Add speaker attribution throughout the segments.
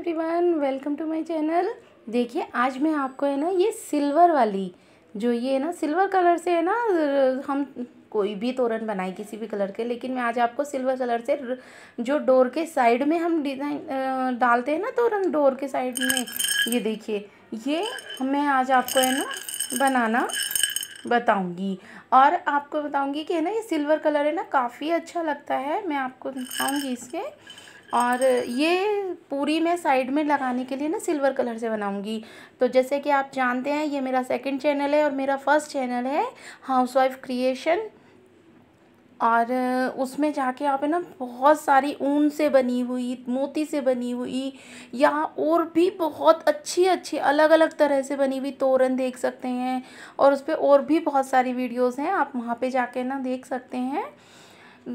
Speaker 1: everyone welcome to my channel देखिए आज मैं आपको है ना ये सिल्वर वाली जो ये है ना सिल्वर कलर से है ना हम कोई भी तोरण बनाए किसी भी कलर के लेकिन मैं आज आपको सिल्वर कलर से जो डोर के साइड में हम डिज़ाइन डालते हैं ना तोरण डोर के साइड में ये देखिए ये मैं आज आपको है ना बनाना बताऊँगी और आपको बताऊँगी कि है ना ये सिल्वर कलर है ना काफ़ी अच्छा लगता है मैं आपको दिखाऊँगी इसके और ये पूरी मैं साइड में लगाने के लिए ना सिल्वर कलर से बनाऊंगी तो जैसे कि आप जानते हैं ये मेरा सेकंड चैनल है और मेरा फर्स्ट चैनल है हाउस वाइफ क्रिएशन और उसमें जाके आप है ना बहुत सारी ऊन से बनी हुई मोती से बनी हुई या और भी बहुत अच्छी अच्छी अलग अलग तरह से बनी हुई तोरण देख सकते हैं और उस पर और भी बहुत सारी वीडियोज़ हैं आप वहाँ पर जाके ना देख सकते हैं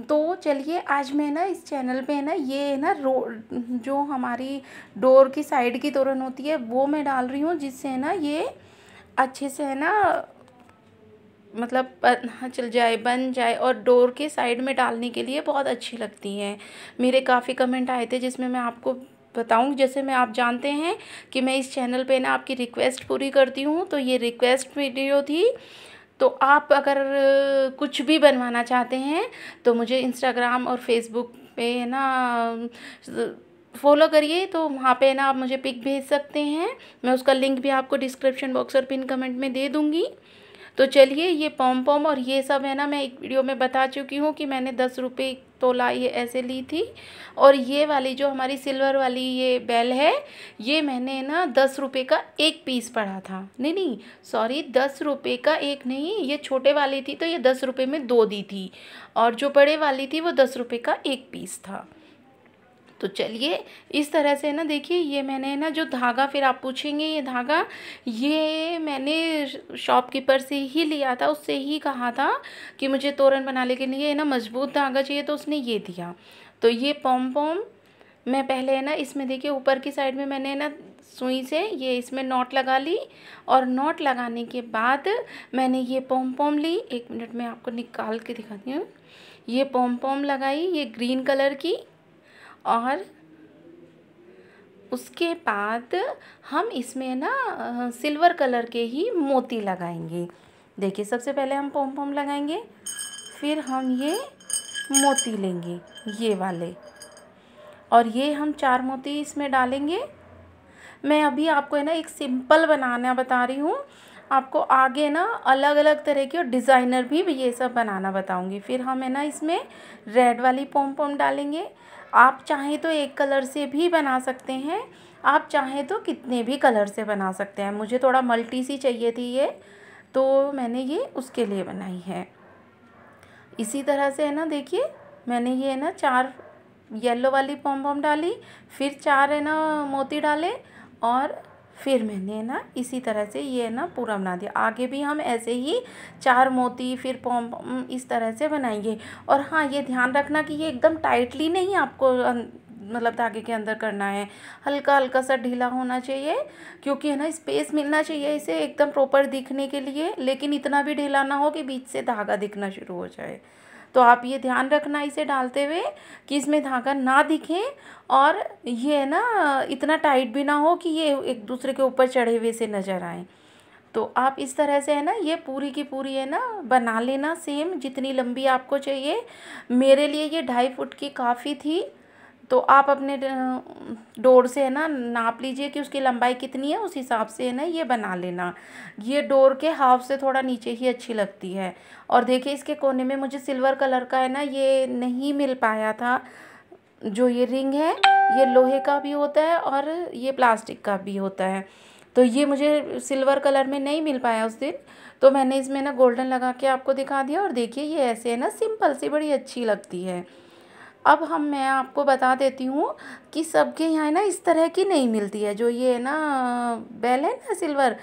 Speaker 1: तो चलिए आज मैं ना इस चैनल पे ना ये ना रो जो हमारी डोर की साइड की तोरण होती है वो मैं डाल रही हूँ जिससे ना ये अच्छे से है ना मतलब हाँ, चल जाए बन जाए और डोर के साइड में डालने के लिए बहुत अच्छी लगती हैं मेरे काफ़ी कमेंट आए थे जिसमें मैं आपको बताऊँ जैसे मैं आप जानते हैं कि मैं इस चैनल पे ना आपकी रिक्वेस्ट पूरी करती हूँ तो ये रिक्वेस्ट वीडियो थी तो आप अगर कुछ भी बनवाना चाहते हैं तो मुझे इंस्टाग्राम और फेसबुक पे है ना फॉलो करिए तो वहाँ पे ना आप मुझे पिक भेज सकते हैं मैं उसका लिंक भी आपको डिस्क्रिप्शन बॉक्स और पिन कमेंट में दे दूँगी तो चलिए ये पॉम पॉम और ये सब है ना मैं एक वीडियो में बता चुकी हूँ कि मैंने दस रुपये तोला ये ऐसे ली थी और ये वाली जो हमारी सिल्वर वाली ये बेल है ये मैंने ना दस रुपये का एक पीस पड़ा था नहीं नहीं सॉरी दस रुपये का एक नहीं ये छोटे वाली थी तो ये दस रुपये में दो दी थी और जो बड़े वाली थी वो दस रुपये का एक पीस था तो चलिए इस तरह से ना देखिए ये मैंने ना जो धागा फिर आप पूछेंगे ये धागा ये मैंने शॉपकीपर से ही लिया था उससे ही कहा था कि मुझे तोरण बनाने के लिए ना मजबूत धागा चाहिए तो उसने ये दिया तो ये पोम पॉम मैं पहले है ना इसमें देखिए ऊपर की साइड में मैंने ना सुई से ये इसमें नॉट लगा ली और नॉट लगाने के बाद मैंने ये पोम पोम ली एक मिनट में आपको निकाल के दिखाती हूँ ये पोम पोम लगाई ये ग्रीन कलर की और उसके बाद हम इसमें ना सिल्वर कलर के ही मोती लगाएंगे देखिए सबसे पहले हम पोम पोम लगाएंगे फिर हम ये मोती लेंगे ये वाले और ये हम चार मोती इसमें डालेंगे मैं अभी आपको है ना एक सिंपल बनाना बता रही हूँ आपको आगे ना अलग अलग तरह के और डिज़ाइनर भी ये सब बनाना बताऊँगी फिर हम है ना इसमें रेड वाली पोम पोम डालेंगे आप चाहें तो एक कलर से भी बना सकते हैं आप चाहें तो कितने भी कलर से बना सकते हैं मुझे थोड़ा मल्टी सी चाहिए थी ये तो मैंने ये उसके लिए बनाई है इसी तरह से है ना देखिए मैंने ये है ना चार येलो वाली पॉम पॉम डाली फिर चार है ना मोती डाले और फिर मैंने ना इसी तरह से ये ना पूरा बना दिया आगे भी हम ऐसे ही चार मोती फिर पॉम इस तरह से बनाएंगे और हाँ ये ध्यान रखना कि ये एकदम टाइटली नहीं आपको अं, मतलब धागे के अंदर करना है हल्का हल्का सा ढीला होना चाहिए क्योंकि है ना स्पेस मिलना चाहिए इसे एकदम प्रॉपर दिखने के लिए लेकिन इतना भी ढीला ना हो कि बीच से धागा दिखना शुरू हो जाए तो आप ये ध्यान रखना इसे डालते हुए कि इसमें धागा ना दिखे और ये है ना इतना टाइट भी ना हो कि ये एक दूसरे के ऊपर चढ़े हुए से नज़र आए तो आप इस तरह से है ना ये पूरी की पूरी है ना बना लेना सेम जितनी लंबी आपको चाहिए मेरे लिए ये ढाई फुट की काफ़ी थी तो आप अपने डोर से है ना नाप लीजिए कि उसकी लंबाई कितनी है उस हिसाब से है ना ये बना लेना ये डोर के हाफ से थोड़ा नीचे ही अच्छी लगती है और देखिए इसके कोने में मुझे सिल्वर कलर का है ना ये नहीं मिल पाया था जो ये रिंग है ये लोहे का भी होता है और ये प्लास्टिक का भी होता है तो ये मुझे सिल्वर कलर में नहीं मिल पाया उस दिन तो मैंने इसमें ना गोल्डन लगा के आपको दिखा दिया और देखिए ये ऐसे है ना सिंपल सी बड़ी अच्छी लगती है अब हम मैं आपको बता देती हूँ कि सबके यहाँ है ना इस तरह की नहीं मिलती है जो ये है ना बेल है ना सिल्वर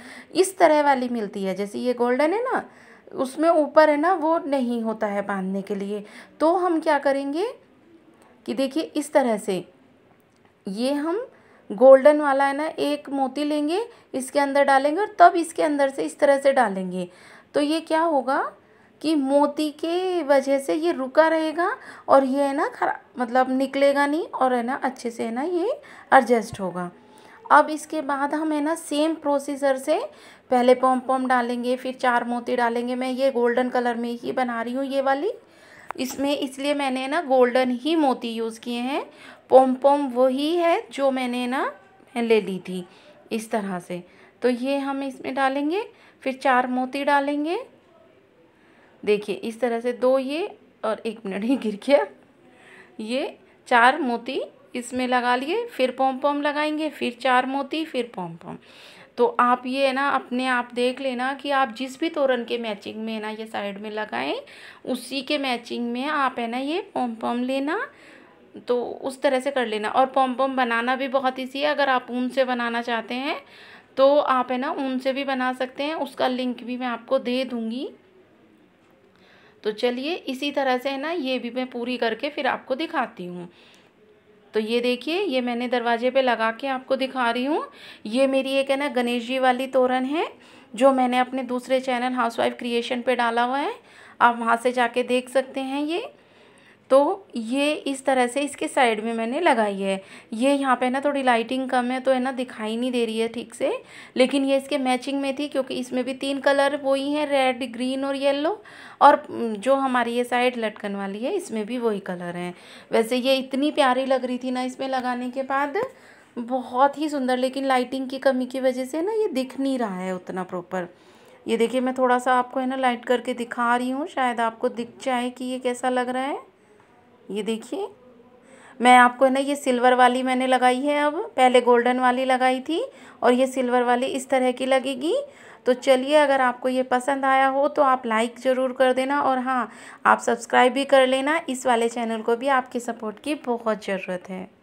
Speaker 1: इस तरह वाली मिलती है जैसे ये गोल्डन है ना उसमें ऊपर है ना वो नहीं होता है बांधने के लिए तो हम क्या करेंगे कि देखिए इस तरह से ये हम गोल्डन वाला है ना एक मोती लेंगे इसके अंदर डालेंगे और तब इसके अंदर से इस तरह से डालेंगे तो ये क्या होगा कि मोती के वजह से ये रुका रहेगा और ये है ना खरा मतलब निकलेगा नहीं और है ना अच्छे से है ना ये एडजस्ट होगा अब इसके बाद हम है ना सेम प्रोसीजर से पहले पम पम डालेंगे फिर चार मोती डालेंगे मैं ये गोल्डन कलर में ही बना रही हूँ ये वाली इसमें इसलिए मैंने ना गोल्डन ही मोती यूज़ किए हैं पोम पोम वही है जो मैंने ना ले ली थी इस तरह से तो ये हम इसमें डालेंगे फिर चार मोती डालेंगे देखिए इस तरह से दो ये और एक मिनट ही गिर गया ये चार मोती इसमें लगा लिए फिर पोम पोम लगाएंगे फिर चार मोती फिर पोम पोम तो आप ये है ना अपने आप देख लेना कि आप जिस भी तोरण के मैचिंग में ना ये साइड में लगाएं उसी के मैचिंग में आप है ना ये पोम पोम लेना तो उस तरह से कर लेना और पोम पोम बनाना भी बहुत ईजी है अगर आप ऊन से बनाना चाहते हैं तो आप है ना ऊन से भी बना सकते हैं उसका लिंक भी मैं आपको दे दूँगी तो चलिए इसी तरह से है ना ये भी मैं पूरी करके फिर आपको दिखाती हूँ तो ये देखिए ये मैंने दरवाजे पे लगा के आपको दिखा रही हूँ ये मेरी एक है ना गणेश जी वाली तोरण है जो मैंने अपने दूसरे चैनल हाउसवाइफ क्रिएशन पे डाला हुआ है आप वहाँ से जाके देख सकते हैं ये तो ये इस तरह से इसके साइड में मैंने लगाई है ये यहाँ पे ना थोड़ी लाइटिंग कम है तो है ना दिखाई नहीं दे रही है ठीक से लेकिन ये इसके मैचिंग में थी क्योंकि इसमें भी तीन कलर वही हैं रेड ग्रीन और येलो और जो हमारी ये साइड लटकन वाली है इसमें भी वही कलर हैं वैसे ये इतनी प्यारी लग रही थी ना इसमें लगाने के बाद बहुत ही सुंदर लेकिन लाइटिंग की कमी की वजह से ना ये दिख नहीं रहा है उतना प्रॉपर ये देखिए मैं थोड़ा सा आपको है ना लाइट करके दिखा रही हूँ शायद आपको दिख जाए कि ये कैसा लग रहा है ये देखिए मैं आपको ना ये सिल्वर वाली मैंने लगाई है अब पहले गोल्डन वाली लगाई थी और ये सिल्वर वाली इस तरह की लगेगी तो चलिए अगर आपको ये पसंद आया हो तो आप लाइक ज़रूर कर देना और हाँ आप सब्सक्राइब भी कर लेना इस वाले चैनल को भी आपके सपोर्ट की बहुत ज़रूरत है